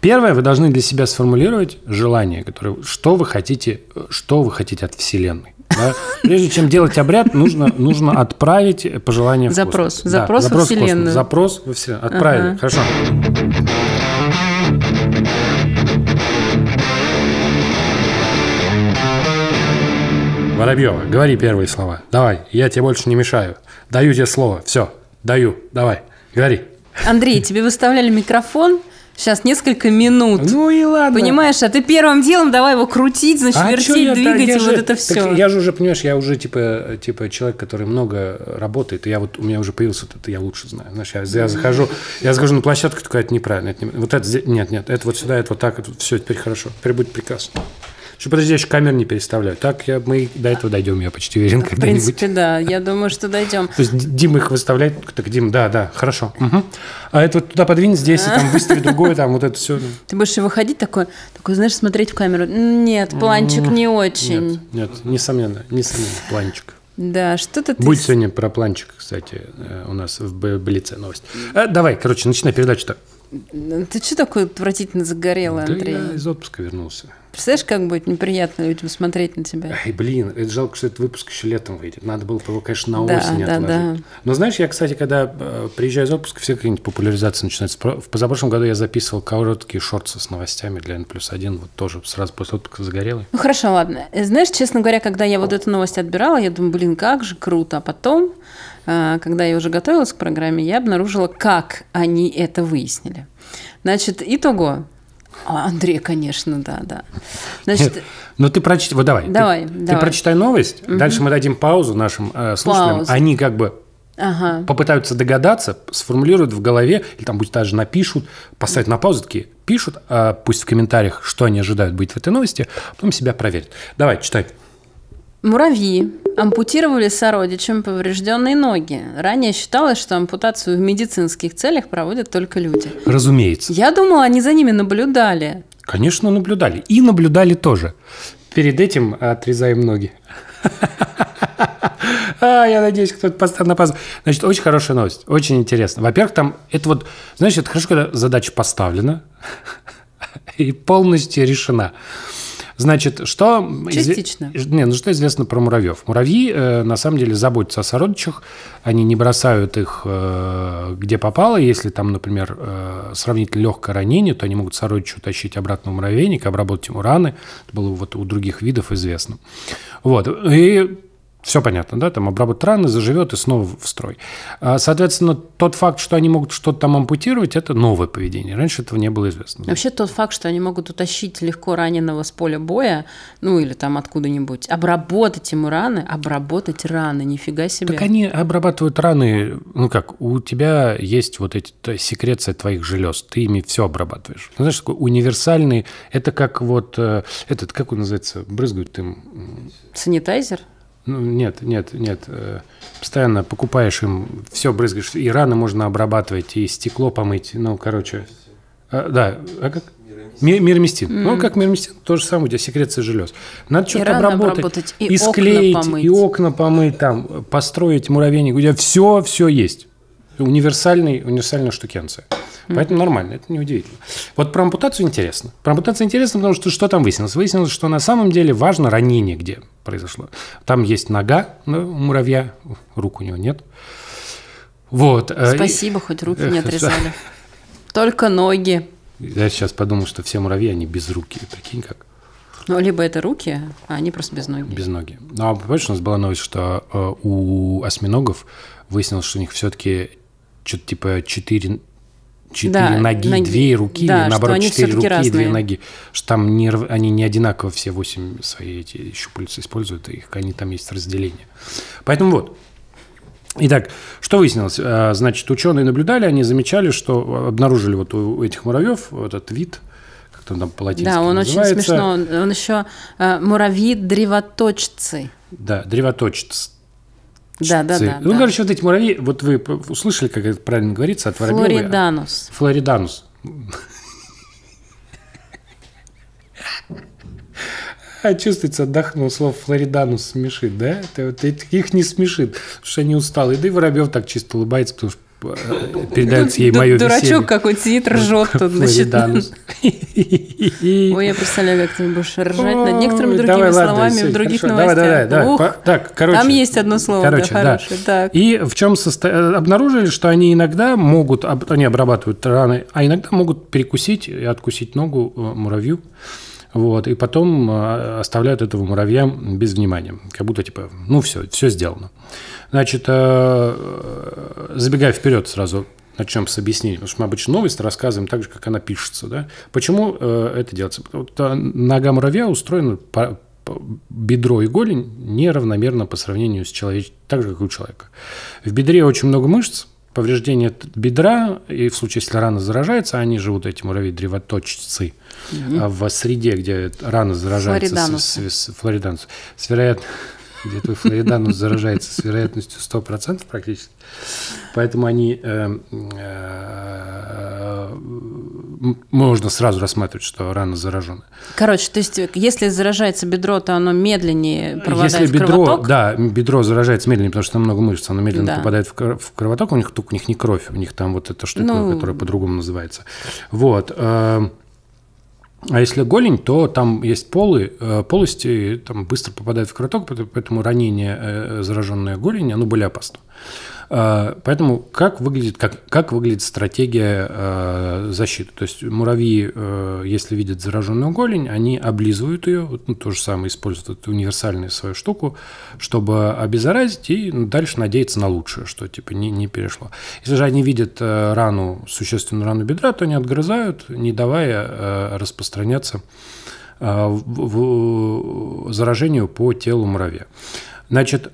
Первое, вы должны для себя сформулировать желание, которое, что вы хотите, что вы хотите от Вселенной. Да? Прежде чем делать обряд, нужно, нужно отправить пожелание в запрос, космос. Запрос, да, запрос во Вселенную. Космос, запрос во Вселенную. Отправили, ага. хорошо. Воробьева, говори первые слова. Давай, я тебе больше не мешаю. Даю тебе слово. Все, даю. Давай, говори. Андрей, тебе выставляли микрофон, Сейчас несколько минут. Ну и ладно. Понимаешь, а ты первым делом давай его крутить, значит, а вертеть, двигать, я и же, вот это все. Так я же уже, понимаешь, я уже типа, типа человек, который много работает, и я вот, у меня уже появился вот это, я лучше знаю. Знаешь, я, я захожу, я захожу на площадку, такая, это неправильно, это не, вот это, нет, нет, это вот сюда, это вот так, это все, теперь хорошо, теперь будет прекрасно. Еще подожди, я еще камер не переставляю. Так я, мы до этого дойдем, я почти уверен, когда-нибудь. В принципе, да, я думаю, что дойдем. То есть Дима их выставляет, так Дим, да, да, хорошо. Угу. А это вот туда подвинь, здесь, и там выстави другое, там вот это все. Ты будешь выходить такой, такой, знаешь, смотреть в камеру. Нет, планчик не очень. Нет, нет, несомненно, несомненно, планчик. Да, что-то ты... Будет сегодня про планчик, кстати, э, у нас в Блице новость. Э, давай, короче, начинай передачу так. Ты что такой отвратительно загорелый, да Андрей? я из отпуска вернулся. Представляешь, как будет неприятно людям смотреть на тебя? Ай, блин, это жалко, что этот выпуск еще летом выйдет. Надо было его, конечно, на да, осень да, отложить. Да. Но знаешь, я, кстати, когда э, приезжаю из отпуска, все какие-нибудь популяризации начинаются. В позапрошлом году я записывал короткие шорты с новостями для N плюс один, вот тоже сразу после отпуска загорелый. Ну хорошо, ладно. Э, знаешь, честно говоря, когда я вот эту новость отбирала, я думаю, блин, как же круто. А потом а, когда я уже готовилась к программе, я обнаружила, как они это выяснили. Значит, итого, а, Андрей, конечно, да, да. Значит, Нет, ну ты прочитай, вот давай. Давай, ты, давай. Ты прочитай новость, угу. дальше мы дадим паузу нашим э, слушателям. Паузу. Они как бы ага. попытаются догадаться, сформулируют в голове, или там будет даже напишут, поставят на паузу, такие пишут, а пусть в комментариях, что они ожидают быть в этой новости, потом себя проверят. Давай, читай. Муравьи ампутировали сородичам поврежденные ноги. Ранее считалось, что ампутацию в медицинских целях проводят только люди. Разумеется. Я думала, они за ними наблюдали. Конечно, наблюдали. И наблюдали тоже. Перед этим отрезаем ноги. А, я надеюсь, кто-то на опаздывает. Значит, очень хорошая новость, очень интересно. Во-первых, там это вот, знаешь, это хорошо, когда задача поставлена и полностью решена. Значит, что... Частично. Изв... Не, ну что известно про муравьев? Муравьи, э, на самом деле, заботятся о сородичах, они не бросают их э, где попало. Если там, например, э, сравнить легкое ранение, то они могут сородича утащить обратно в муравейник, обработать ему раны. Это было вот у других видов известно. Вот. И все понятно, да, там обработают раны, заживет и снова в строй. А, соответственно, тот факт, что они могут что-то там ампутировать, это новое поведение. Раньше этого не было известно. Вообще тот факт, что они могут утащить легко раненого с поля боя, ну или там откуда-нибудь, обработать ему раны, обработать раны, нифига себе. Так они обрабатывают раны, ну как, у тебя есть вот эти секреция твоих желез, ты ими все обрабатываешь. Ну, знаешь, такой универсальный, это как вот, э, этот, как он называется, брызгают им... Санитайзер? Ну, нет, нет, нет. Э, постоянно покупаешь им, все брызгаешь. И раны можно обрабатывать, и стекло помыть. Ну, короче. А, да, а как? мирмистин. Mm. Ну, как мирмистин, то же самое, у тебя секрет сожалез. Надо что-то обработать, обработать, и, и склеить, окна помыть. и окна помыть, там, построить муравейник. У тебя все, все есть универсальный, универсальная штукенция. Поэтому нормально, это неудивительно. Вот про ампутацию интересно. Про ампутацию интересно, потому что что там выяснилось? Выяснилось, что на самом деле важно ранение где произошло. Там есть нога ну, муравья, рук у него нет. Вот. Э, Спасибо, и... хоть руки не э, отрезали. Только ноги. Я сейчас подумал, что все муравьи, они без руки. Прикинь как. Ну, либо это руки, а они просто без ноги. Без ноги. Ну, а помнишь, у нас была новость, что у осьминогов выяснилось, что у них все-таки что-то типа 4, 4 да, ноги, ноги, руки, да, или наоборот, четыре руки разные. и две ноги. Что там не, они не одинаково все восемь свои эти щупальца используют, их они там есть разделение. Поэтому вот. Итак, что выяснилось? А, значит, ученые наблюдали, они замечали, что обнаружили вот у этих муравьев этот вид, как то там по Да, он называется. очень смешно. Он, еще э, муравьи-древоточцы. Да, древоточцы да, да, да. Ну, да. короче, вот эти муравьи, вот вы услышали, как это правильно говорится, от воробьева. Флориданус. Флориданус. А чувствуется, отдохнул, слово Флориданус смешит, да? Это, это, их не смешит, потому что они усталые. Да и Воробьев так чисто улыбается, потому что Э, передается ей мое Дурачок веселье. какой сидит, ржет тут, значит. Ой, я представляю, как ты будешь ржать над некоторыми другими словами в других новостях. Так, короче. Там есть одно слово, короче, да, хорошее. И в чем э, обнаружили, что они иногда могут, они обрабатывают раны, а иногда могут перекусить и откусить ногу э, муравью. Вот, и потом оставляют этого муравья без внимания. Как будто, типа, ну все, все сделано. Значит, э, э, забегая вперед сразу, начнем с объяснений, потому что мы обычно новость рассказываем так же, как она пишется. Да? Почему э, это делается? Потому нога муравья устроена по бедро и голень неравномерно по сравнению с человеческим, так же, как и у человека. В бедре очень много мышц, повреждение бедра, и в случае, если рана заражается, они живут, эти муравьи-древоточцы, угу. А в среде, где рана заражается, флориданцы. С, с, с, флориданцы, с, вероят, где твой флориданус заражается с вероятностью 100% практически. Поэтому они э, э, можно сразу рассматривать, что рана заражена. Короче, то есть если заражается бедро, то оно медленнее проводает если бедро, кровоток? Да, бедро заражается медленнее, потому что там много мышц, оно медленно да. попадает в кровоток, у них, у них не кровь, у них там вот эта штука, ну... которая по-другому называется. Вот. Э, а если голень, то там есть полы, э, полости там быстро попадают в кровоток, поэтому ранение, э, зараженное голень, оно более опасно. А, поэтому как выглядит, как, как выглядит стратегия а, защиты? То есть муравьи, э, если видят зараженную голень, они облизывают ее, ну, то же самое используют эту универсальную свою штуку, чтобы обеззаразить и ну, дальше надеяться на лучшее, что типа не, не перешло. Если же они видят э, рану, существенную рану бедра, то они отгрызают, не давая э, распространяться в, в, заражению по телу муравья. Значит,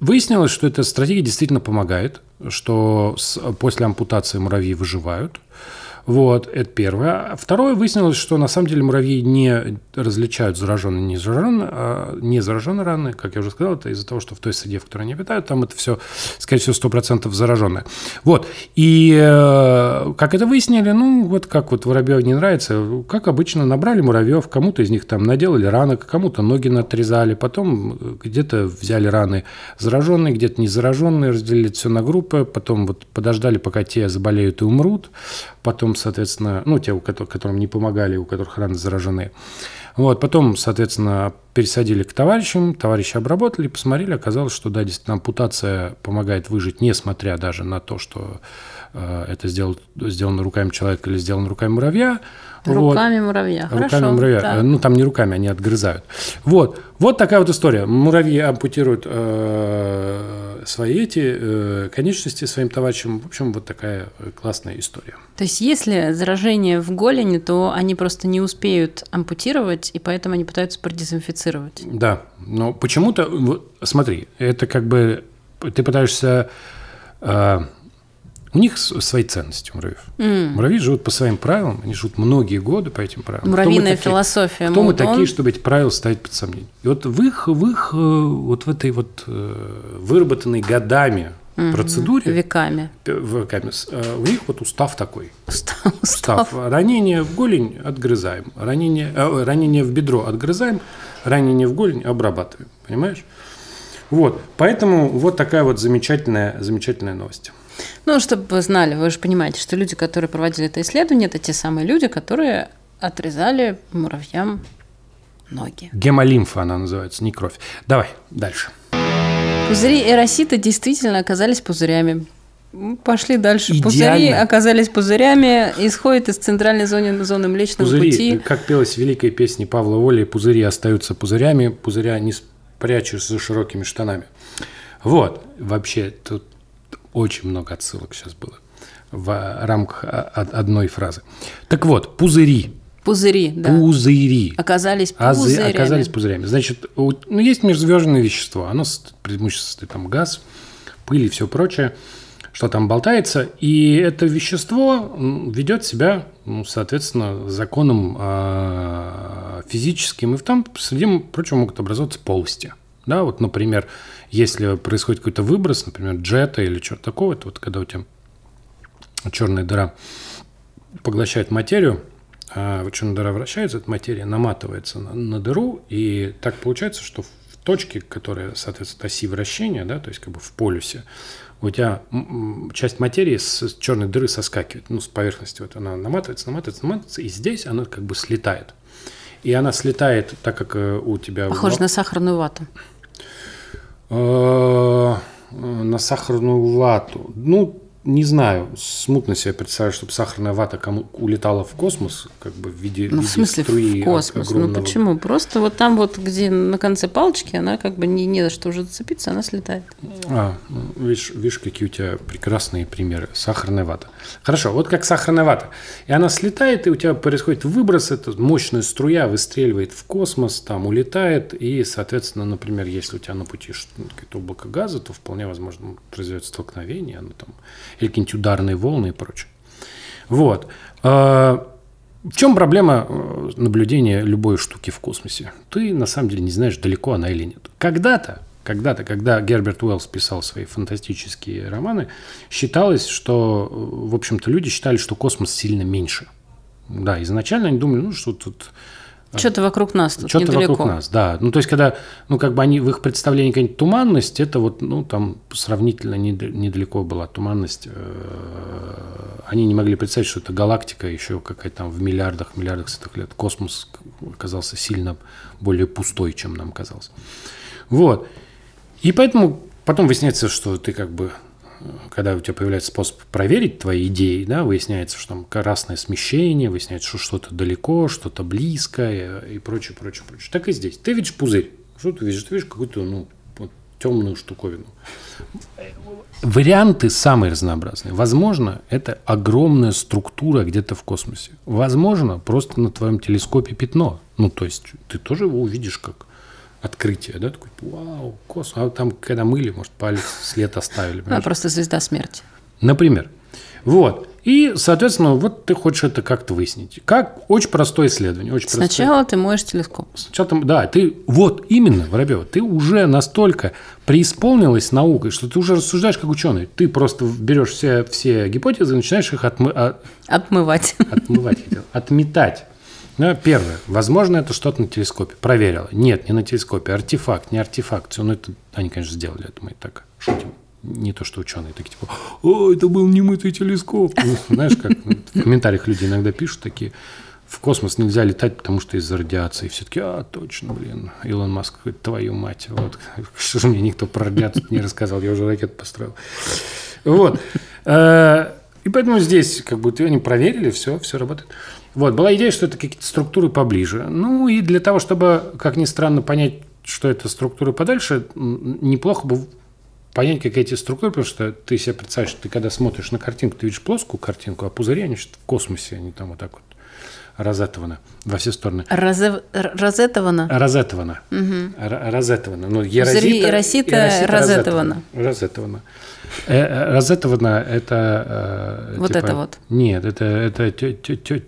Выяснилось, что эта стратегия действительно помогает, что с, э, после ампутации муравьи выживают, вот, это первое. Второе, выяснилось, что на самом деле муравьи не различают зараженные и не зараженные, а не зараженные раны, как я уже сказал, это из-за того, что в той среде, в которой они обитают, там это все, скорее всего, 100% зараженное. Вот, и э, как это выяснили, ну, вот как вот воробьев не нравится, как обычно набрали муравьев, кому-то из них там наделали ранок, кому-то ноги надрезали, потом э, где-то взяли раны зараженные, где-то не зараженные, разделили все на группы, потом вот подождали, пока те заболеют и умрут, потом соответственно, ну, те, у которых, которым не помогали, у которых раны заражены. Вот, потом, соответственно, пересадили к товарищам, товарищи обработали, посмотрели, оказалось, что, да, действительно, ампутация помогает выжить, несмотря даже на то, что э, это сделал, сделано руками человека или сделано руками муравья, Руками вот. муравья. Руками Хорошо, муравья. Да. Э, ну, там не руками, они отгрызают. Вот. Вот такая вот история. Муравьи ампутируют э, свои эти э, конечности своим товарищам. В общем, вот такая э, классная история. То есть, если заражение в голени, то они просто не успеют ампутировать, и поэтому они пытаются продезинфицировать. Да. Но почему-то... Смотри, это как бы... Ты пытаешься... Э, у них свои ценности муравьев. Mm. Муравьи живут по своим правилам, они живут многие годы по этим правилам. Муравьиная кто философия. Кто мы он... такие, чтобы эти правила ставить под сомнение? И вот в их, в их э, вот в этой вот э, выработанной годами угу. процедуре. Веками. Э, веками. У них вот устав такой. Устав. устав. Ранение в голень отгрызаем. Ранение, э, ранение в бедро отгрызаем. Ранение в голень обрабатываем. Понимаешь? Вот. Поэтому вот такая вот замечательная, замечательная новость. Ну, чтобы вы знали, вы же понимаете, что люди, которые проводили это исследование, это те самые люди, которые отрезали муравьям ноги. Гемолимфа она называется, не кровь. Давай, дальше. Пузыри эросита действительно оказались пузырями. Ну, пошли дальше. Идеально. Пузыри оказались пузырями, исходит из центральной зоны, зоны Млечного пузыри, пути. Как пелась великой песня Павла Воли, пузыри остаются пузырями, пузыря не спрячешь за широкими штанами. Вот, вообще, тут очень много отсылок сейчас было в э, рамках а, одной фразы. Так вот, пузыри. Пузыри, да. Пузыри. Оказались пузырями. Оказались пузырями. Значит, ну, есть межзвездное вещество. Оно преимущественно там газ, пыль и все прочее, что там болтается. И это вещество ведет себя, ну, соответственно, законом э -э физическим. И в том, среди прочего, могут образовываться полости. Да, вот, например, если происходит какой-то выброс, например, джета или чего такого, это вот когда у тебя черная дыра поглощает материю, а черная дыра вращается, эта материя наматывается на, на дыру, и так получается, что в точке, которая соответствует оси вращения, да, то есть как бы в полюсе, у тебя часть материи с черной дыры соскакивает, ну, с поверхности. Вот она наматывается, наматывается, наматывается, и здесь она как бы слетает. И она слетает, так как э, у тебя... Похоже в... на сахарную вату на сахарную вату. Ну, не знаю, смутно себе представляю, чтобы сахарная вата кому улетала в космос, как бы в виде, ну, в смысле, струи в космос. Ну, огромного... Ну почему? Просто вот там вот, где на конце палочки, она как бы не, не за что уже зацепиться, она слетает. А, ну, видишь, видишь, какие у тебя прекрасные примеры. Сахарная вата. Хорошо, вот как сахарная вата. И она слетает, и у тебя происходит выброс, эта мощная струя выстреливает в космос, там улетает, и, соответственно, например, если у тебя на пути какое-то облако газа, то вполне возможно произойдет столкновение, оно там или какие-нибудь ударные волны и прочее. Вот. А, в чем проблема э, наблюдения любой штуки в космосе? Ты на самом деле не знаешь, далеко она или нет. Когда-то, когда-то, когда Герберт Уэллс писал свои фантастические романы, считалось, что, э, в общем-то, люди считали, что космос сильно меньше. Да, изначально они думали, ну, что тут а. Что-то вокруг нас тут Что-то недалеко. вокруг нас, да. Ну, то есть, когда, ну, как бы они, в их представлении какая-нибудь туманность, это вот, ну, там сравнительно недалеко была туманность. Э, они не могли представить, что это галактика еще какая-то там в миллиардах, миллиардах световых лет. Космос оказался сильно более пустой, чем нам казалось. Вот. И поэтому потом выясняется, что ты как бы когда у тебя появляется способ проверить твои идеи, да, выясняется, что там красное смещение, выясняется, что что-то далеко, что-то близкое и прочее, прочее, прочее. Так и здесь. Ты видишь пузырь. Что ты видишь? Ты видишь какую-то, ну, вот, темную штуковину. Варианты самые разнообразные. Возможно, это огромная структура где-то в космосе. Возможно, просто на твоем телескопе пятно. Ну, то есть ты тоже его увидишь как открытие, да, такой, вау, космос. А там, когда мыли, может, палец след оставили. А просто звезда смерти. Например. Вот. И, соответственно, вот ты хочешь это как-то выяснить. Как очень простое исследование. Очень Сначала простое. ты моешь телескоп. Сначала там, да, ты вот именно, Воробьева, ты уже настолько преисполнилась наукой, что ты уже рассуждаешь как ученый. Ты просто берешь все, все гипотезы и начинаешь их отмы, от, а отмывать. Отмывать хотел. Отметать. Ну, первое. Возможно, это что-то на телескопе. Проверила. Нет, не на телескопе. Артефакт, не артефакт. Ну, это они, конечно, сделали. Это мы так шутим. Не то, что ученые такие, типа, о, это был немытый телескоп. Ну, знаешь, как в комментариях люди иногда пишут такие, в космос нельзя летать, потому что из-за радиации. Все-таки, а, точно, блин, Илон Маск, твою мать, вот, что же мне никто про радиацию не рассказал, я уже ракет построил. Вот. Э, и поэтому здесь как бы они проверили, все, все работает. Вот, была идея, что это какие-то структуры поближе. Ну и для того, чтобы, как ни странно, понять, что это структуры подальше, неплохо бы понять, какие эти структуры, потому что ты себе представляешь, ты когда смотришь на картинку, ты видишь плоскую картинку, а пузыри, они в космосе, они там вот так вот розетована во все стороны. Розе... Розетована? Розетована. Ну, ерозита, Еросита ерозита розетована. Розетована. – это… Вот типа, это вот? Нет, это, это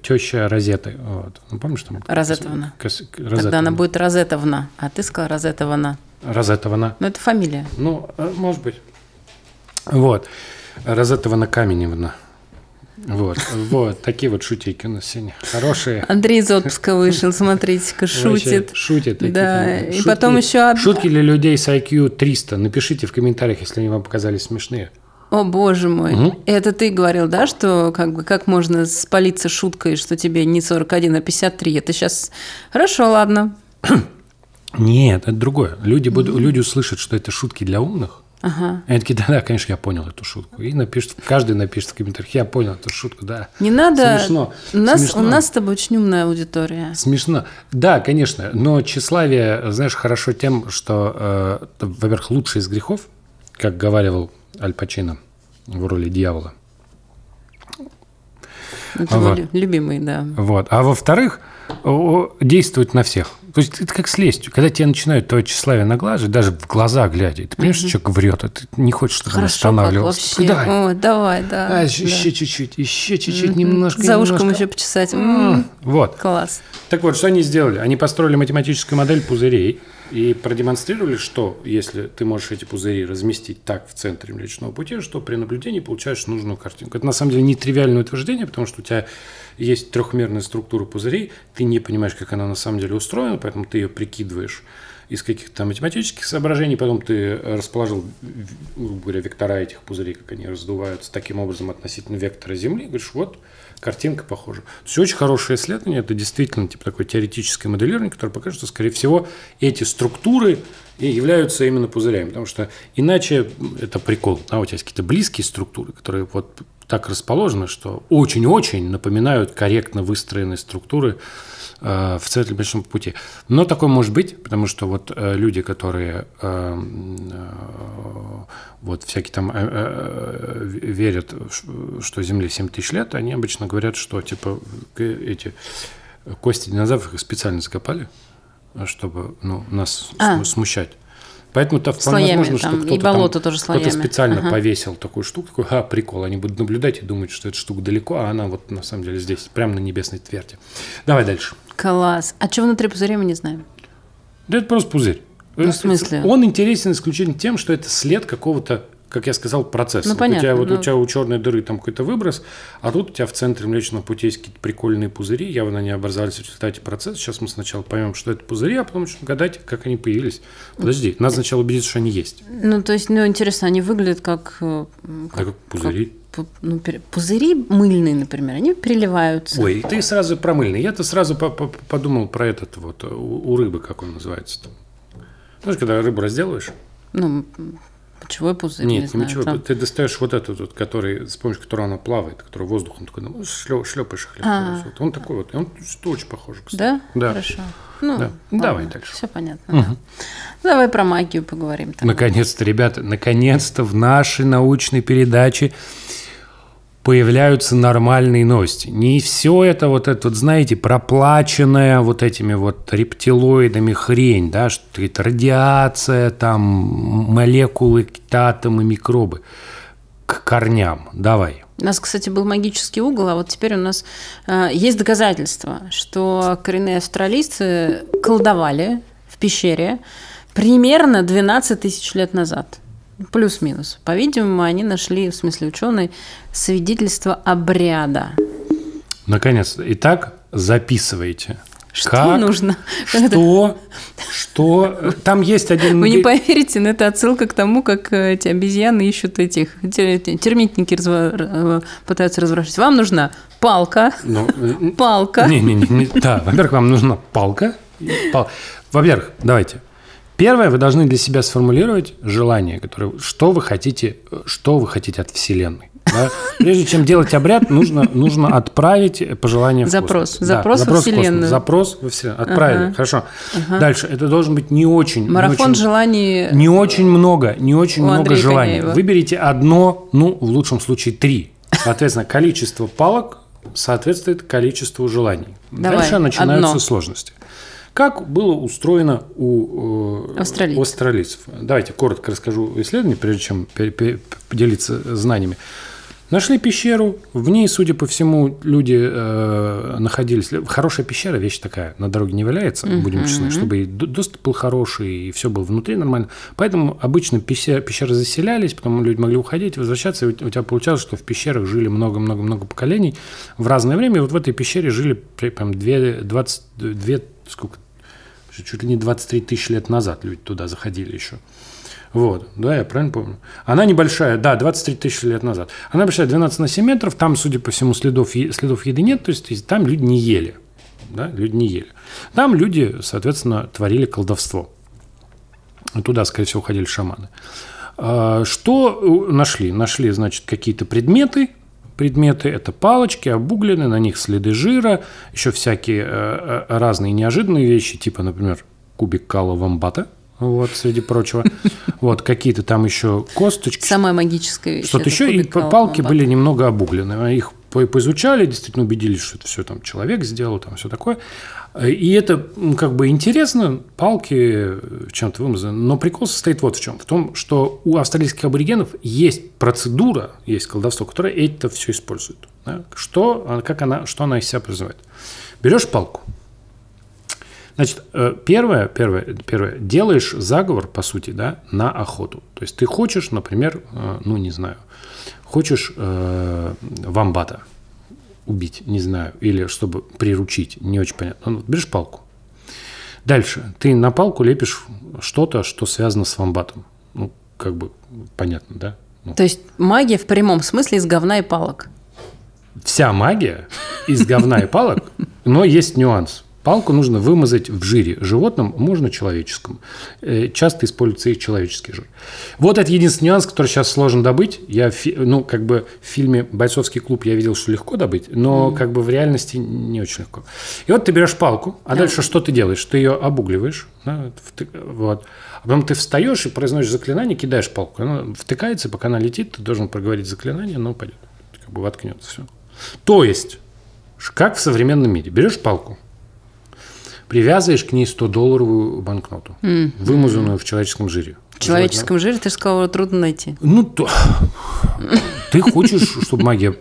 теща Розеты. Вот. Ну, помнишь там? Розетована. Кос... Розетована. Тогда она будет Розетовна, а ты сказала Розетована. Розетована. Ну, это фамилия. Ну, а, может быть. Вот. Розетована Каменевна. Вот, вот, такие вот шутейки у нас сегодня хорошие. Андрей из отпуска вышел, смотрите-ка, шутит. Шутит. Да, и потом еще... Шутки для людей с IQ 300? Напишите в комментариях, если они вам показались смешные. О боже мой, это ты говорил, да, что как бы как можно спалиться шуткой, что тебе не 41, а 53. Это сейчас хорошо, ладно. Нет, это другое. Люди, будут, люди услышат, что это шутки для умных, Ага. И они такие, да-да, конечно, я понял эту шутку. И напишет, каждый напишет в комментариях, я понял эту шутку, да. Не надо. Смешно. У нас, Смешно. У нас с тобой очень умная аудитория. Смешно. Да, конечно, но тщеславие, знаешь, хорошо тем, что, э, во-первых, лучший из грехов, как говаривал Аль Пачино в роли дьявола. Это вот. любимый, да. Вот. А во-вторых, действует на всех – то есть это как слезть. Когда тебя начинают твое тщеславие наглаживать, даже в глаза глядя, ты понимаешь, угу. что человек врет, а ты не хочешь, чтобы Хорошо, он останавливался. Вообще. Давай. О, давай, да. А, да. еще чуть-чуть, еще чуть-чуть, угу. немножко. За немножко. ушком еще почесать. М-м-м. Вот. Класс. Так вот, что они сделали? Они построили математическую модель пузырей, и продемонстрировали, что если ты можешь эти пузыри разместить так в центре млечного пути, что при наблюдении получаешь нужную картинку. Это на самом деле не тривиальное утверждение, потому что у тебя есть трехмерная структура пузырей, ты не понимаешь, как она на самом деле устроена, поэтому ты ее прикидываешь из каких-то математических соображений, потом ты расположил, грубо говоря, вектора этих пузырей, как они раздуваются таким образом относительно вектора Земли, говоришь, вот картинка похожа. То есть очень хорошее исследование, это действительно типа такое теоретическое моделирование, которое покажет, что, скорее всего, эти структуры и являются именно пузырями, потому что иначе это прикол. А у тебя есть какие-то близкие структуры, которые вот так расположены, что очень-очень напоминают корректно выстроенные структуры Э, в цвет Лебедичном пути. Но такое может быть, потому что вот э, люди, которые э, вот всякие там верят, что Земле 7 тысяч лет, они обычно говорят, что типа эти кости динозавров их специально закопали, чтобы ну, нас а. смущать. Поэтому это вполне слоями, возможно, там, что кто-то, болото там, тоже кто-то специально ага. повесил такую штуку, такой, а прикол, они будут наблюдать и думать, что эта штука далеко, а она вот на самом деле здесь, прямо на небесной тверди. Давай дальше. Класс. А чего внутри пузыря мы не знаем? Да это просто пузырь. Ну, в смысле? Он интересен исключительно тем, что это след какого-то как я сказал, процесс. Ну, понятно, у тебя, вот но... у ну. тебя у черной дыры там какой-то выброс, а тут у тебя в центре Млечного Пути есть какие-то прикольные пузыри, явно они образовались в результате процесса. Сейчас мы сначала поймем, что это пузыри, а потом начнем гадать, как они появились. Подожди, надо сначала убедиться, что они есть. Ну, то есть, ну, интересно, они выглядят как... Как, э, как пузыри. Как ну, пузыри мыльные, например, они переливаются. Ой, ты сразу про мыльные. Я-то сразу подумал про этот вот, э, у, рыбы, как он называется Знаешь, когда рыбу разделываешь? Ну, Мочевой пузырь, Нет, не, не мочевой, там... ты достаешь вот этот, вот, который, с помощью которого она плавает, который воздухом такой, ну, шлеп, шлепаешь их. Вот. А. Он такой вот, и он что очень похож, кстати. Да? Да. Хорошо. Ну, да. ладно, давай дальше. Все понятно. Угу. Да. Давай про магию поговорим. Наконец-то, ребята, наконец-то в нашей научной передаче появляются нормальные новости. Не все это вот это, вот, знаете, проплаченная вот этими вот рептилоидами хрень, да, что это радиация, там, молекулы, китатомы, микробы к корням. Давай. У нас, кстати, был магический угол, а вот теперь у нас э, есть доказательства, что коренные австралийцы колдовали в пещере примерно 12 тысяч лет назад. Плюс-минус. По-видимому, они нашли, в смысле ученые, свидетельство обряда. Наконец. Итак, записывайте. Что как? нужно? Что? Что? Там есть один... Вы не поверите, но это отсылка к тому, как э, эти обезьяны ищут этих... Термитники разво... Э, пытаются разворачивать. Вам нужна палка. Ну, э, палка. Не-не-не. Да, во-первых, вам нужна палка. Пал... Во-первых, давайте. Первое, вы должны для себя сформулировать желание, которое, что вы хотите, что вы хотите от Вселенной. Да? Прежде чем делать обряд, нужно, нужно отправить пожелание в запрос, космос. Запрос, да, запрос во Вселенную. Космос, запрос во Вселенную. Отправили, ага. хорошо. Ага. Дальше, это должен быть не очень... Марафон не очень, желаний... Не очень много, не очень много Андрея желаний. Коняева. Выберите одно, ну, в лучшем случае три. Соответственно, количество палок соответствует количеству желаний. Давай, Дальше начинаются одно. сложности. Как было устроено у э, австралийцев. австралийцев? Давайте коротко расскажу исследование, прежде чем поделиться знаниями. Нашли пещеру, в ней, судя по всему, люди э, находились. Хорошая пещера, вещь такая, на дороге не валяется, mm-hmm. будем честны, чтобы и доступ был хороший, и все было внутри нормально. Поэтому обычно пещеры, пещеры заселялись, потом люди могли уходить, возвращаться, и у тебя получалось, что в пещерах жили много-много-много поколений в разное время. И вот в этой пещере жили прям 2, 20, 2, сколько, чуть ли не 23 тысячи лет назад люди туда заходили еще. Вот, да, я правильно помню. Она небольшая, да, 23 тысячи лет назад. Она большая 12 на 7 метров, там, судя по всему, следов, следов еды нет, то есть там люди не ели. Да, люди не ели. Там люди, соответственно, творили колдовство. Туда, скорее всего, ходили шаманы. А, что нашли? Нашли, значит, какие-то предметы, предметы. Это палочки, обуглены, на них следы жира, еще всякие э, э, разные неожиданные вещи, типа, например, кубик кала вамбата, вот, среди прочего. Вот, какие-то там еще косточки. Самая магическая вещь. Что-то еще, и палки были немного обуглены. Их поизучали, действительно убедились, что это все там человек сделал, там все такое. Э, и это как бы интересно, палки э, чем-то вымазаны. Но прикол состоит вот в чем. В том, что у австралийских аборигенов есть процедура, есть колдовство, которое это все использует. Да? Что, а, как она, что она из себя призывает? Берешь палку. Значит, э, первое, первое, первое, делаешь заговор, по сути, да, на охоту. То есть ты хочешь, например, ну, не знаю, хочешь э, вамбата – убить, не знаю, или чтобы приручить, не очень понятно. Ну, берешь палку. Дальше. Ты на палку лепишь что-то, что связано с вамбатом. Ну, как бы понятно, да? Ну. То есть магия в прямом смысле из говна и палок? Вся магия из говна и палок, но есть нюанс. Палку нужно вымазать в жире. Животным можно человеческом. Э, часто используется и человеческий жир. Вот это единственный нюанс, который сейчас сложно добыть. Я, ну, как бы в фильме «Бойцовский клуб» я видел, что легко добыть, но mm как бы в реальности не очень легко. И вот ты берешь палку, а yeah. дальше что ты делаешь? Ты ее обугливаешь, да, вот. А потом ты встаешь и произносишь заклинание, кидаешь палку. Она втыкается, пока она летит, ты должен проговорить заклинание, но упадет. Как бы воткнется все. То есть, как в современном мире, берешь палку, привязываешь к ней 100-долларовую банкноту, mm. вымазанную в человеческом жире. В человеческом жире, ты же сказал, трудно найти. Ну, то... ты хочешь, чтобы магия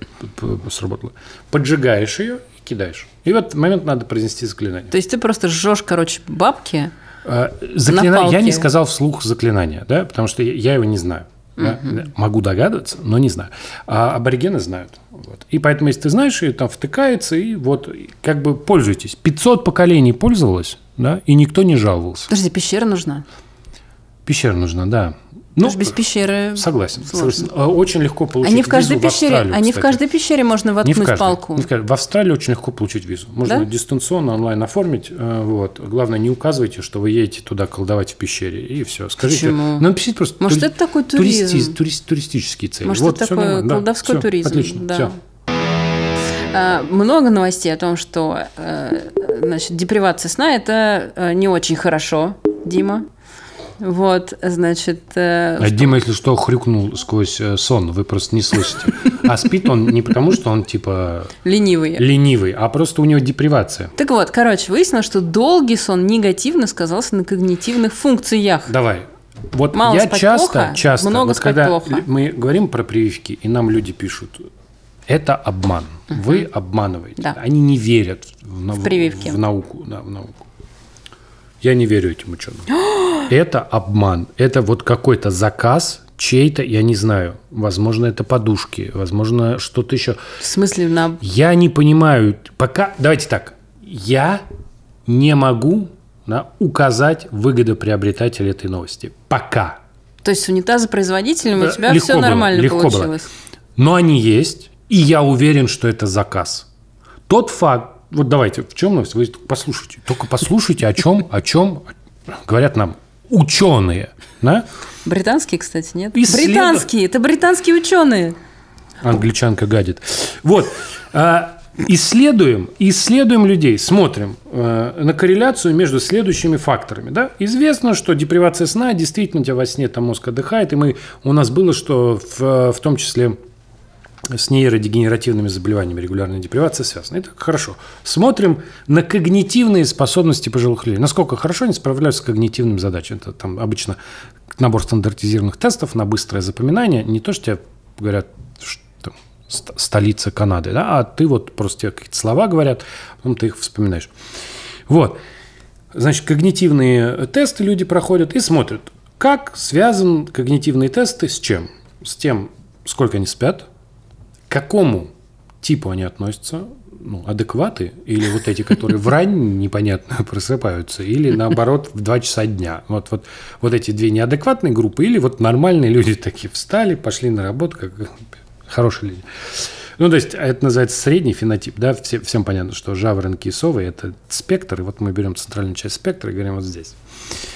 сработала. Поджигаешь ее и кидаешь. И в этот момент надо произнести заклинание. То есть ты просто жжешь, короче, бабки. А, заклина... Я не сказал вслух заклинания да, потому что я его не знаю. Да? Угу. Могу догадываться, но не знаю. А аборигены знают. Вот. И поэтому, если ты знаешь, и там втыкается, и вот как бы пользуйтесь. 500 поколений пользовалось, да, и никто не жаловался. Подожди, пещера нужна? Пещера нужна, да. Ну, без пещеры. Согласен, согласен. А очень легко получить они в каждой визу пещере, в Австралию. Они кстати. в каждой пещере можно воткнуть не в каждой, палку. Не в, каждой. в Австралии очень легко получить визу. Можно да? дистанционно онлайн оформить. Э, вот. Главное, не указывайте, что вы едете туда колдовать в пещере. И все. Скажите. Почему? Ну, напишите просто. Может, тури... это такой туризм? Туристи... Турист... Туристические цели. Может, вот, это такой нормально. колдовской да, все, туризм. Отлично. Да. Все. А, много новостей о том, что э, значит, депривация сна это э, не очень хорошо, Дима. Вот, значит... Э, а что... Дима, если что, хрюкнул сквозь э, сон, вы просто не слышите. А спит он не потому, что он типа... Ленивый. Ленивый, а просто у него депривация. Так вот, короче, выяснилось, что долгий сон негативно сказался на когнитивных функциях. Давай, вот Мало я часто, плохо, часто, много вот когда плохо. мы говорим про прививки, и нам люди пишут, это обман, вы обманываете. Да. Они не верят в, нау- в прививки, в науку, да, в науку. Я не верю этим ученым. это обман. Это вот какой-то заказ чей-то, я не знаю. Возможно, это подушки, возможно, что-то еще. В смысле, на... Я не понимаю. Пока... Давайте так. Я не могу да, указать выгодоприобретателя этой новости. Пока. То есть с унитазопроизводителем да, у тебя все было, нормально легко получилось? Было. Но они есть, и я уверен, что это заказ. Тот факт, вот давайте, в чем новость? Вы послушайте. Только послушайте, о чем, о чем говорят нам ученые. Да? Британские, кстати, нет? Исследов... Британские, это британские ученые. Англичанка гадит. Вот. А, исследуем, исследуем людей, смотрим э, на корреляцию между следующими факторами. Да? Известно, что депривация сна действительно у тебя во сне там мозг отдыхает, и мы, у нас было, что в, в том числе с нейродегенеративными заболеваниями регулярная депривация связана. это хорошо. Смотрим на когнитивные способности пожилых людей. Насколько хорошо они справляются с когнитивными задачами. Это там обычно набор стандартизированных тестов на быстрое запоминание. Не то, что тебе говорят, что столица Канады, да, а ты вот просто тебе какие-то слова говорят, потом ты их вспоминаешь. Вот. Значит, когнитивные тесты люди проходят и смотрят, как связан когнитивные тесты с чем? С тем, сколько они спят – к какому типу они относятся? Ну, адекваты или вот эти, которые в рань непонятно просыпаются, или наоборот в 2 часа дня. Вот, вот, вот эти две неадекватные группы, или вот нормальные люди такие встали, пошли на работу, как хорошие люди. Ну, то есть а это называется средний фенотип, да, Все, всем понятно, что жаворонки и совы – это спектр, и вот мы берем центральную часть спектра и говорим вот здесь.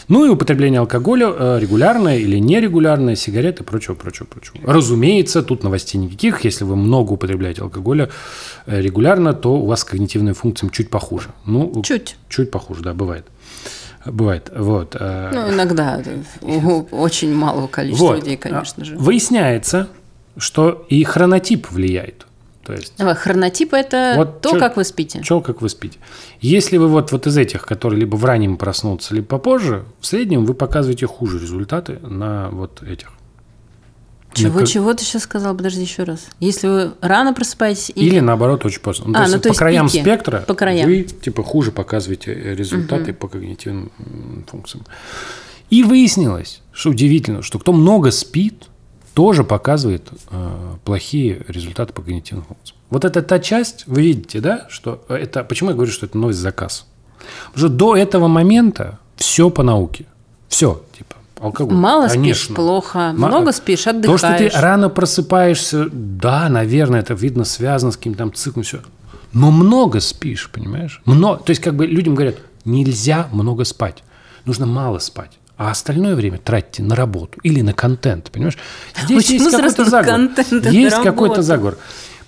Ну и употребление алкоголя э, регулярное или нерегулярное, сигареты, прочего, прочего, прочего. Разумеется, тут новостей никаких. Если вы много употребляете алкоголя э, регулярно, то у вас когнитивные функции чуть похуже. Ну, чуть. Чуть похуже, да, бывает. Бывает, вот. Э. Ну, иногда, очень малого количества вот. людей, конечно а, же. Выясняется, что и хронотип влияет. То есть, Давай, хронотип – это вот то, чё, как вы спите. Чё, как вы спите. Если вы вот, вот из этих, которые либо в раннем проснутся, либо попозже, в среднем вы показываете хуже результаты на вот этих. Чего, как... чего ты сейчас сказал? Подожди еще раз. Если вы рано просыпаетесь или, или наоборот очень поздно. Ну, а, то есть ну, то есть по краям пики, спектра по краям. вы типа хуже показываете э, результаты угу. по когнитивным функциям. И выяснилось, что удивительно, что кто много спит, тоже показывает э, плохие результаты по когнитивным функциям. Вот это та часть, вы видите, да, что это, почему я говорю, что это новость заказ? Потому что до этого момента все по науке. Все, типа, алкоголь. Мало Конечно. спишь, плохо. М- Много спишь, отдыхаешь. То, что ты рано просыпаешься, да, наверное, это видно связано с каким-то там циклом, все. Но много спишь, понимаешь? Много. То есть, как бы людям говорят, нельзя много спать. Нужно мало спать а остальное время тратьте на работу или на контент, понимаешь? Здесь Почему есть какой-то заговор. Есть какой-то заговор.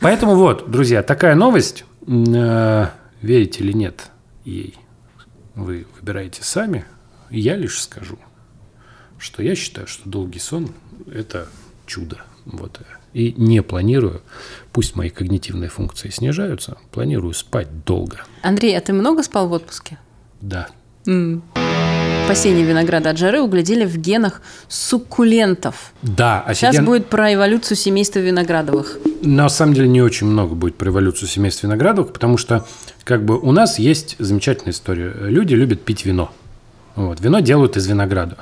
Поэтому вот, друзья, такая новость. Э, верите или нет ей, вы выбираете сами. Я лишь скажу, что я считаю, что долгий сон – это чудо. Вот. И не планирую, пусть мои когнитивные функции снижаются, планирую спать долго. Андрей, а ты много спал в отпуске? Да. Mm спасение винограда от жары углядели в генах суккулентов. Да. А Сейчас будет про эволюцию семейства виноградовых. На самом деле не очень много будет про эволюцию семейства виноградовых, потому что как бы у нас есть замечательная история. Люди любят пить вино. Вот. Вино делают из винограда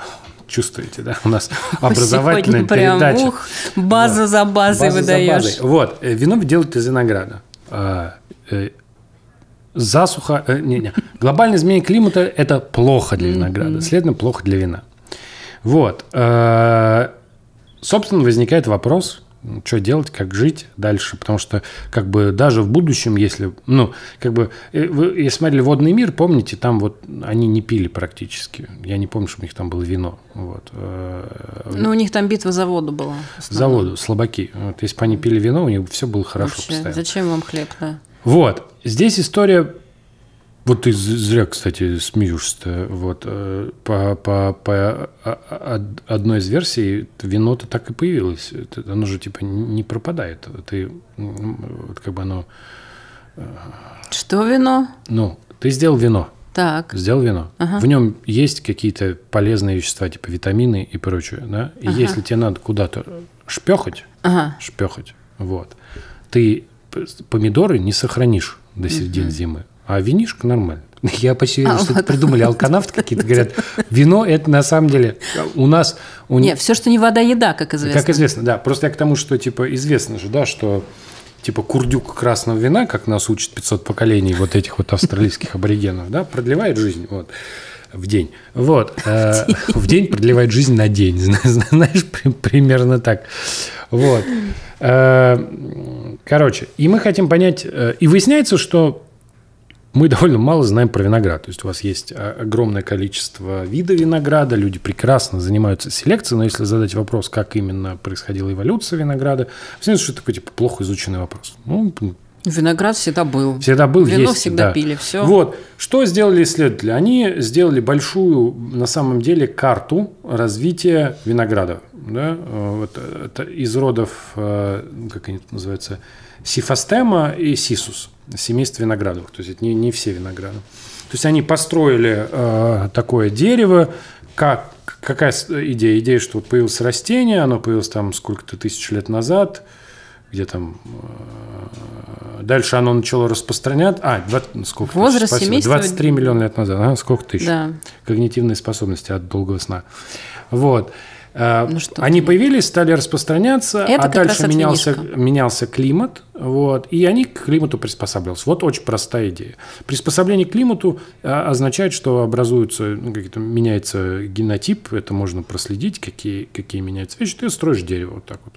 чувствуете, да? У нас образовательная прям, передача. Ух, база вот. за базой база выдаешь. За базой. Вот, э, вино делают из винограда. А, э, засуха, э, не, не. глобальное изменение климата – это плохо для винограда, следовательно, плохо для вина. Вот. Э, собственно, возникает вопрос, что делать, как жить дальше, потому что как бы даже в будущем, если, ну, как бы, э, вы если смотрели «Водный мир», помните, там вот они не пили практически, я не помню, что у них там было вино, вот. Э, ну, у них там битва за воду была. За воду, слабаки, вот, если бы они пили вино, у них все было хорошо Вообще, постоянно. зачем вам хлеб, да? Вот, Здесь история... Вот ты зря, кстати, смеешься. Вот, э, по, по, по а, а, одной из версий вино-то так и появилось. Оно же, типа, не пропадает. Ты, вот как бы оно... Э, Что вино? Ну, ты сделал вино. Так. Сделал вино. Ага. В нем есть какие-то полезные вещества, типа витамины и прочее. Да? И ага. если тебе надо куда-то шпехать, ага. шпехать, вот, ты помидоры не сохранишь до середины зимы. А винишко нормально. Я почти а, что придумали алканавты какие-то, говорят, вино это на самом деле у нас... У... Нет, все, что не вода, еда, как известно. Как известно, да. Просто я к тому, что типа известно же, да, что типа курдюк красного вина, как нас учат 500 поколений вот этих вот австралийских аборигенов, да, продлевает жизнь. Вот в день. Вот. Э, в день продлевает жизнь на день. Знаешь, примерно так. Вот. Э, короче, и мы хотим понять, э, и выясняется, что мы довольно мало знаем про виноград. То есть у вас есть огромное количество видов винограда, люди прекрасно занимаются селекцией, но если задать вопрос, как именно происходила эволюция винограда, все что это такой типа плохо изученный вопрос. Ну, Виноград всегда был. Всегда был, Вино есть. всегда да. пили, все. Вот. Что сделали исследователи? Они сделали большую, на самом деле, карту развития винограда. Да? Э, вот, это из родов, э, как они тут называются, Сифастема и сисус, семейство виноградовых. То есть это не, не все винограды. То есть они построили э, такое дерево, как, какая идея? Идея, что вот появилось растение, оно появилось там сколько-то тысяч лет назад – где там э, дальше оно начало распространять? А, 20, ну, сколько? Возраст тысяч, семейства. 23 миллиона лет назад. А, сколько тысяч? Да. Когнитивные способности от долгого сна. Вот. Э, ну, что они ты... появились, стали распространяться, Это а дальше менялся, менялся климат, вот, и они к климату приспосабливались. Вот очень простая идея. Приспособление к климату э, означает, что образуется, ну, меняется генотип, это можно проследить, какие, какие меняются вещи, ты строишь дерево вот так вот.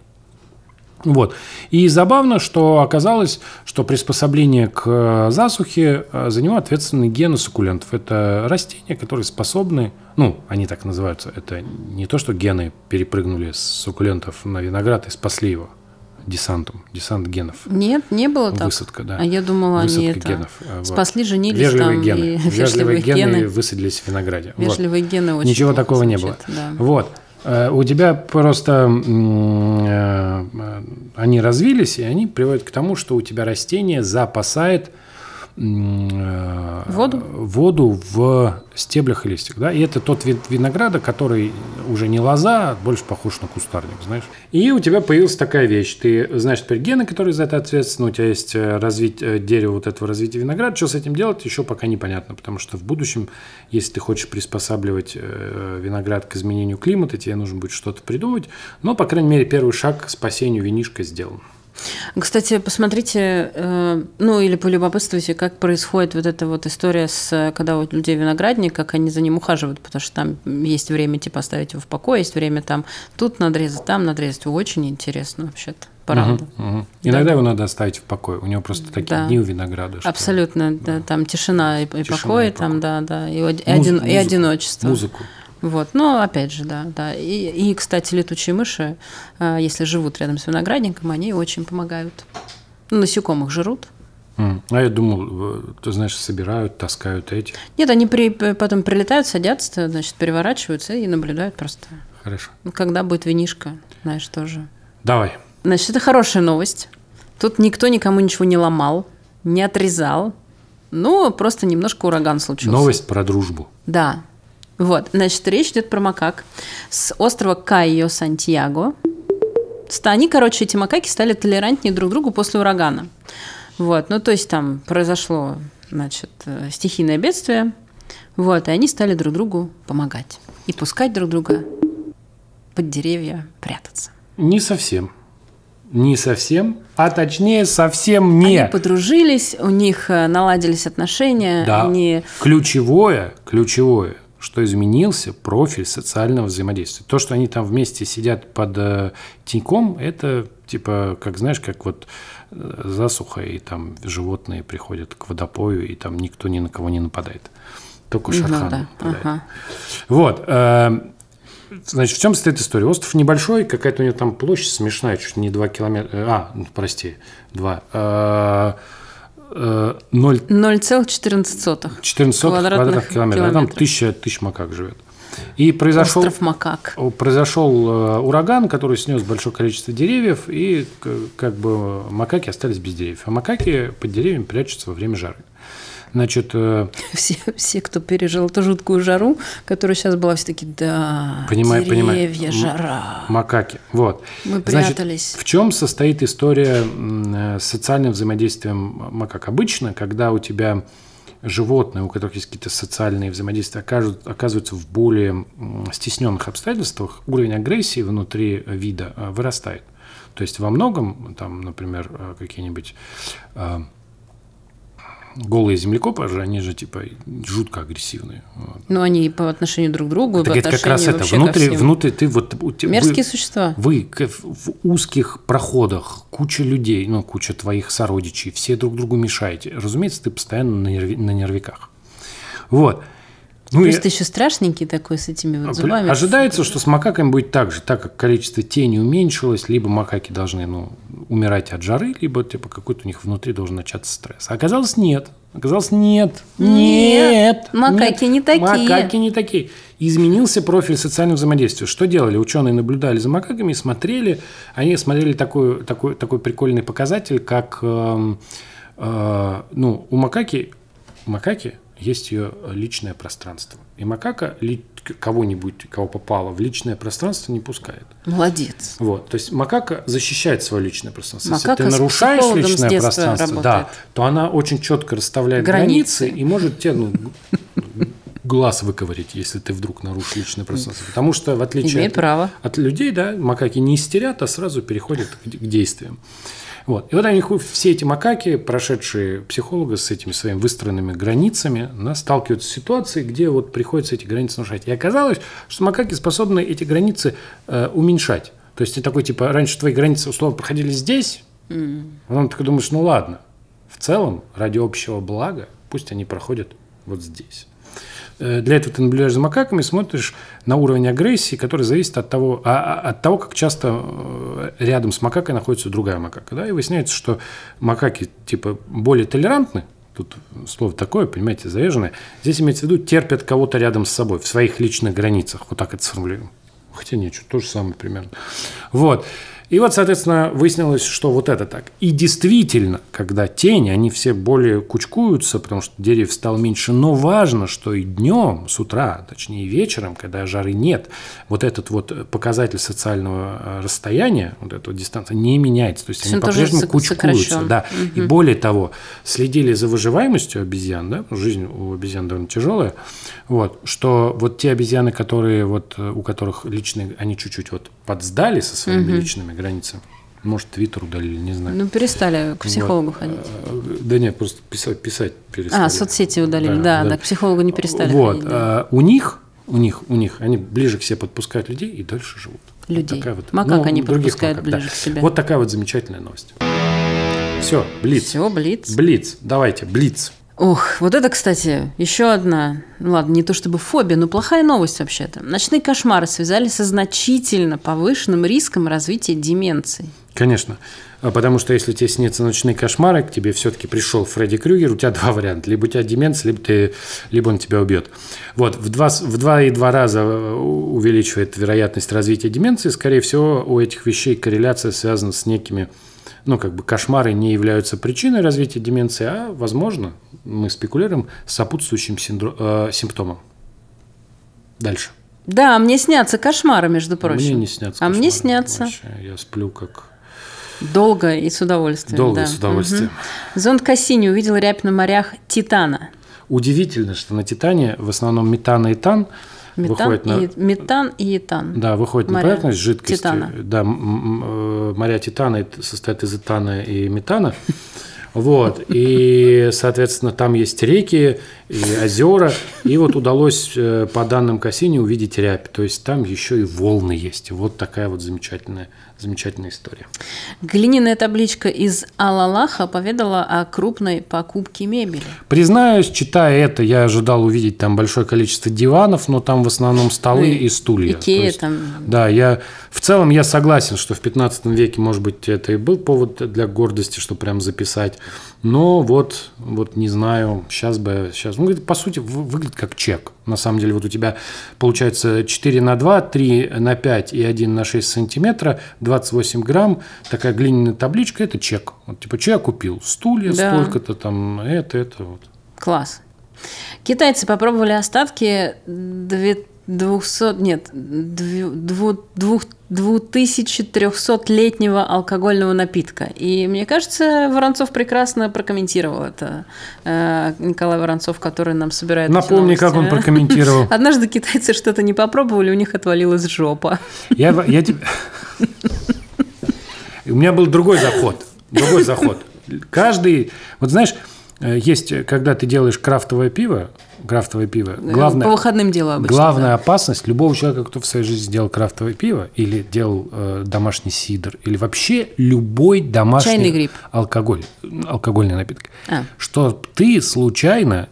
Вот. И забавно, что оказалось, что приспособление к э, засухе э, за него ответственны гены суккулентов. Это растения, которые способны, ну, они так называются, это не то, что гены перепрыгнули с суккулентов на виноград и спасли его десантом, десант генов. Нет, не было Высадка, так. Высадка, да. А я думала, Высадка они это... генов. Э, спасли, женились вежливые там. Гены. И... Вежливые, вежливые гены. гены высадились в винограде. Вежливые вот. гены очень Ничего такого звучит, не было. Да. Вот. Э, у тебя просто э, э, они развились, и они приводят к тому, что у тебя растение запасает Э, воду? воду в стеблях и листьях. Да? И это тот вид винограда, который уже не лоза, а больше похож на кустарник, знаешь. И у тебя появилась такая вещь. Ты знаешь теперь гены, которые за это ответственны. У тебя есть э, развитие, э, дерево вот этого развития винограда. Что с этим делать, еще пока непонятно. Потому что в будущем, если ты хочешь приспосабливать виноград к изменению климата, тебе нужно будет что-то придумать. Но, по крайней мере, первый шаг к спасению винишка сделан. Кстати, посмотрите, э, ну или полюбопытствуйте, как происходит вот эта вот история с, когда вот людей виноградник, как они за ним ухаживают, потому что там есть время типа оставить его в покое, есть время там тут надрезать, там надрезать. Очень интересно вообще-то. Правда. Угу, угу. Иногда его надо оставить в покое. У него просто такие да. дни у винограда. Что... Абсолютно, да. да. Там тишина и, тишина покой, и покой. там, да, да. И, муз... и, один... муз... и одиночество. Музыку. Вот, но опять же, да, да. И, и, кстати, летучие мыши, э, если живут рядом с виноградником, они очень помогают. Ну, насекомых жрут, а я думал, э, ты знаешь, собирают, таскают эти. Нет, они при, потом прилетают, садятся, значит, переворачиваются и наблюдают просто. Хорошо. Ну, когда будет винишка, знаешь, тоже. Давай. Значит, это хорошая новость. Тут никто никому ничего не ломал, не отрезал. Ну, просто немножко ураган случился. Новость про дружбу. Да, вот, значит, речь идет про макак с острова Кайо Сантьяго. Они, короче, эти макаки стали толерантнее друг другу после урагана. Вот, ну то есть там произошло, значит, э, стихийное бедствие, вот, и они стали друг другу помогать и пускать друг друга под деревья прятаться. Не совсем. Не совсем, а точнее совсем не. Они подружились, у них э, наладились отношения. Да. Они... Ключевое, ключевое что изменился профиль социального взаимодействия. То, что они там вместе сидят под э, теньком, это типа, как знаешь, как вот э, засуха, и там животные приходят к водопою, и там никто ни на кого не нападает. Только Шархан ну, да. нападает. Ага. Вот. Э, значит, в чем состоит история? Остров небольшой, какая-то у него там площадь смешная, чуть не 2 километра. А, прости, 2. 0,14 э, 14 квадратных, квадратных километров. километров. Там тысяча, тысяч макак живет. И произошел, Остров макак. произошел э, ураган, который снес большое количество деревьев, и как бы макаки остались без деревьев. А макаки под деревьями прячутся во время жары. Значит, э, все, все, кто пережил эту жуткую жару, которая сейчас была, все таки да, понимаю, деревья, понимаю. жара. Макаки, вот. Мы прятались. в чем состоит история э, с социальным взаимодействием макак? Обычно, когда у тебя животные, у которых есть какие-то социальные взаимодействия, окажут, оказываются в более стесненных обстоятельствах, уровень агрессии внутри вида э, вырастает. То есть во многом, там, например, какие-нибудь голые землекопы же, они же типа жутко агрессивные. Ну, они и по отношению друг к другу, так по это как раз это. Внутри, внутри ты вот... Мерзкие вы, существа. Вы в узких проходах, куча людей, ну, куча твоих сородичей, все друг другу мешаете. Разумеется, ты постоянно на, нерв, на нервиках. Вот. Ну, Плюс и... ты еще страшненький такой с этими вот а, зубами. Ожидается, что с макаками будет так же, так как количество тени уменьшилось, либо макаки должны ну, умирать от жары, либо типа какой-то у них внутри должен начаться стресс. А оказалось, нет. Оказалось, нет. Нет. макаки нет. не такие. Макаки не такие. Изменился профиль социального взаимодействия. Что делали? Ученые наблюдали за макаками смотрели. Они смотрели такой, такой, такой прикольный показатель, как э, э, ну, у макаки, макаки есть ее личное пространство. И макака ли, кого-нибудь, кого попало, в личное пространство не пускает. Молодец. Вот, то есть макака защищает свое личное пространство. Макака Если ты нарушаешь личное пространство, работает. да, то она очень четко расставляет границы, границы и может тебе ну, глаз выковырить, если ты вдруг нарушишь личное пространство. Потому что, в отличие от, право. от людей, да, макаки не истерят, а сразу переходят к, к действиям. Вот. И вот они, все эти макаки, прошедшие психолога с этими своими выстроенными границами, нас сталкиваются с ситуацией, где вот приходится эти границы нарушать. И оказалось, что макаки способны эти границы э, уменьшать. То есть ты такой, типа, раньше твои границы условно проходили здесь, mm. потом ты такой думаешь, ну ладно, в целом, ради общего блага, пусть они проходят вот здесь. Э, для этого ты наблюдаешь за макаками, смотришь на уровень агрессии, который зависит от того, а, а, от того, как часто э, рядом с макакой находится другая макака. Да? И выясняется, что макаки типа более толерантны, тут слово такое, понимаете, заряженное. Здесь имеется в виду терпят кого-то рядом с собой, в своих личных границах. Вот так это сформулируем. Хотя нет, что то же самое примерно. Вот. И вот, соответственно, выяснилось, что вот это так. И действительно, когда тени, они все более кучкуются, потому что деревьев стало меньше. Но важно, что и днем, с утра, точнее вечером, когда жары нет, вот этот вот показатель социального э, расстояния, вот эта дистанция, не меняется. То есть они по-прежнему кучкуются. Да. Угу. И более того, следили за выживаемостью обезьян, да, жизнь у обезьян довольно тяжелая, вот, что вот те обезьяны, которые вот, э, у которых личные, они чуть-чуть вот подсдали со своими угу. личными границами. Может, Твиттер удалили, не знаю. Ну, перестали к психологу вот. ходить. А, да нет, просто писать, писать перестали. А, соцсети удалили, да, да, да, да к психологу не перестали вот. ходить. Да. А, у них, у них, у них, они ближе к себе подпускают людей и дальше живут. Людей. Вот вот, а макак ну, они подпускают макак, ближе да. к себе. Вот такая вот замечательная новость. Все, Блиц. Все, Блиц. Блиц, давайте, Блиц. Ох, вот это, кстати, еще одна, ну ладно, не то чтобы фобия, но плохая новость вообще-то. Ночные кошмары связали со значительно повышенным риском развития деменции. Конечно. А потому что если тебе снятся ночные кошмары, к тебе все-таки пришел Фредди Крюгер, у тебя два варианта. Либо у тебя деменция, либо, ты, либо он тебя убьет. Вот, в два, в два и два раза э, увеличивает вероятность развития деменции. Скорее всего, у этих вещей корреляция связана с некими ну, как бы кошмары не являются причиной развития деменции, а, возможно, мы спекулируем, сопутствующим синдро... э, симптомом. Дальше. Да, мне снятся кошмары, между прочим. Мне не снятся. А кошмары, мне снятся. Вообще. Я сплю как... Долго и с удовольствием. Долго да. и с удовольствием. Угу. Зонд Кассини увидел рябь на морях Титана. Удивительно, что на Титане в основном метан и тан – метан, на, и, метан и этан. Да, выходит моря на поверхность жидкости. Титана. Да, э, моря титана состоят из этана и метана. Вот. И, соответственно, там есть реки и озера. И вот удалось э, по данным Кассини увидеть рябь. То есть там еще и волны есть. Вот такая вот замечательная замечательная история. Глиняная табличка из Алалаха поведала о крупной покупке мебели. Признаюсь, читая это, я ожидал увидеть там большое количество диванов, но там в основном столы ну, и стулья. Икея есть, там. Да, я в целом я согласен, что в 15 веке, может быть, это и был повод для гордости, что прям записать но вот, вот не знаю, сейчас бы, сейчас. Ну, говорит, по сути, выглядит как чек. На самом деле, вот у тебя получается 4 на 2, 3 на 5 и 1 на 6 сантиметра, 28 грамм, такая глиняная табличка, это чек. Вот, типа, я купил, стулья да. столько-то там, это, это вот. Класс. Китайцы попробовали остатки 2000 200, нет, 2300-летнего алкогольного напитка. И мне кажется, Воронцов прекрасно прокомментировал это. Э, Николай Воронцов, который нам собирает Напомни, как он прокомментировал. Однажды китайцы что-то не попробовали, у них отвалилась жопа. Я, я тебе... У меня был другой заход. Другой заход. Каждый... Вот знаешь, э, есть, э, когда ты делаешь крафтовое пиво, крафтовое пиво. Э, Главное, По выходным дело обычно. Главная да. опасность любого человека, кто в своей жизни делал крафтовое пиво или делал э, домашний сидр, или вообще любой домашний Чайный гриб. алкоголь, алкогольный напиток, а. что ты случайно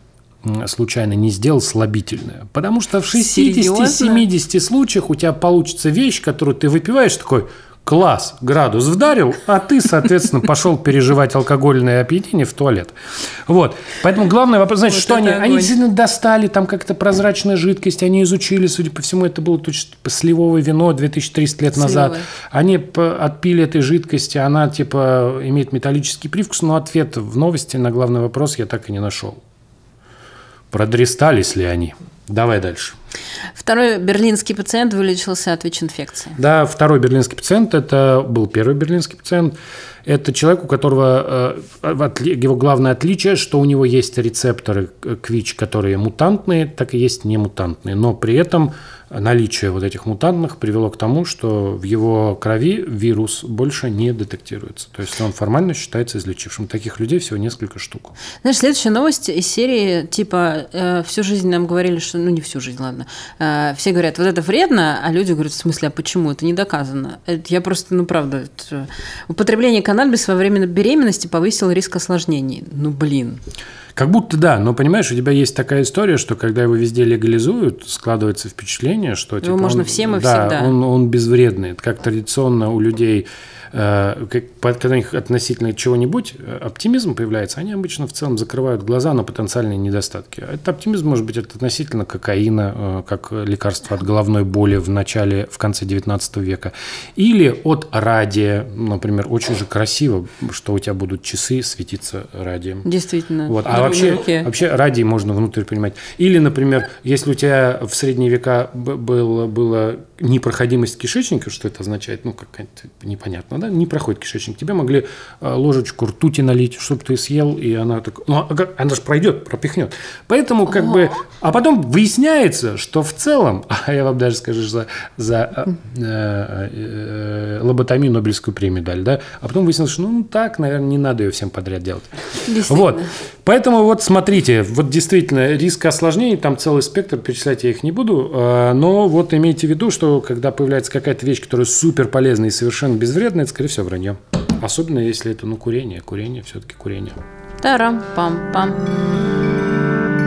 случайно не сделал слабительное. Потому что в 60-70 случаях у тебя получится вещь, которую ты выпиваешь, такой – класс, градус вдарил, а ты, соответственно, пошел переживать алкогольное опьянение в туалет. Вот. Поэтому главный вопрос, значит, вот что они... Огонь. Они действительно достали там как-то прозрачная жидкость, они изучили, судя по всему, это было точно сливовое вино 2300 лет Сливое. назад. Они отпили этой жидкости, она типа имеет металлический привкус, но ответ в новости на главный вопрос я так и не нашел продрестались ли они. Давай дальше. Второй берлинский пациент вылечился от ВИЧ-инфекции. Да, второй берлинский пациент, это был первый берлинский пациент. Это человек, у которого э, его главное отличие, что у него есть рецепторы к ВИЧ, которые мутантные, так и есть немутантные. Но при этом наличие вот этих мутантных привело к тому, что в его крови вирус больше не детектируется. То есть он формально считается излечившим. Таких людей всего несколько штук. Знаешь, следующая новость из серии, типа, э, всю жизнь нам говорили, что, ну не всю жизнь, ладно, э, все говорят, вот это вредно, а люди говорят, в смысле, а почему? Это не доказано. Это я просто, ну правда, это... употребление каннабиса во время беременности повысило риск осложнений. Ну блин. Как будто да, но понимаешь, у тебя есть такая история, что когда его везде легализуют, складывается впечатление, что его типа, можно он, всем и да, всегда. Он, он безвредный. Это как традиционно у людей, э, когда у них относительно чего-нибудь э, оптимизм появляется, они обычно в целом закрывают глаза на потенциальные недостатки. Этот оптимизм может быть это относительно кокаина, э, как лекарство от головной боли в начале, в конце 19 века, или от радия, например, очень же красиво, что у тебя будут часы светиться радием. Действительно. Вот. А а вообще, руке. Вообще ради можно внутрь принимать Или, например, если у тебя в средние века было, было непроходимость кишечника, что это означает, ну, как непонятно, да, не проходит кишечник, тебе могли э, ложечку ртути налить, чтобы ты съел, и она так, ну, а, она же пройдет, пропихнет. Поэтому как О. бы, а потом выясняется, что в целом, а я вам даже скажу, за, за э, хм. э, э, лоботомию Нобелевскую премию дали, да, а потом выяснилось, что ну так, наверное, не надо ее всем подряд делать. Вот. Поэтому Поэтому вот смотрите, вот действительно риск осложнений, там целый спектр, перечислять я их не буду, э, но вот имейте в виду, что когда появляется какая-то вещь, которая супер полезная и совершенно безвредная, это, скорее всего, вранье. Особенно если это, ну, курение. Курение, все-таки курение. Тарам-пам-пам. -пам.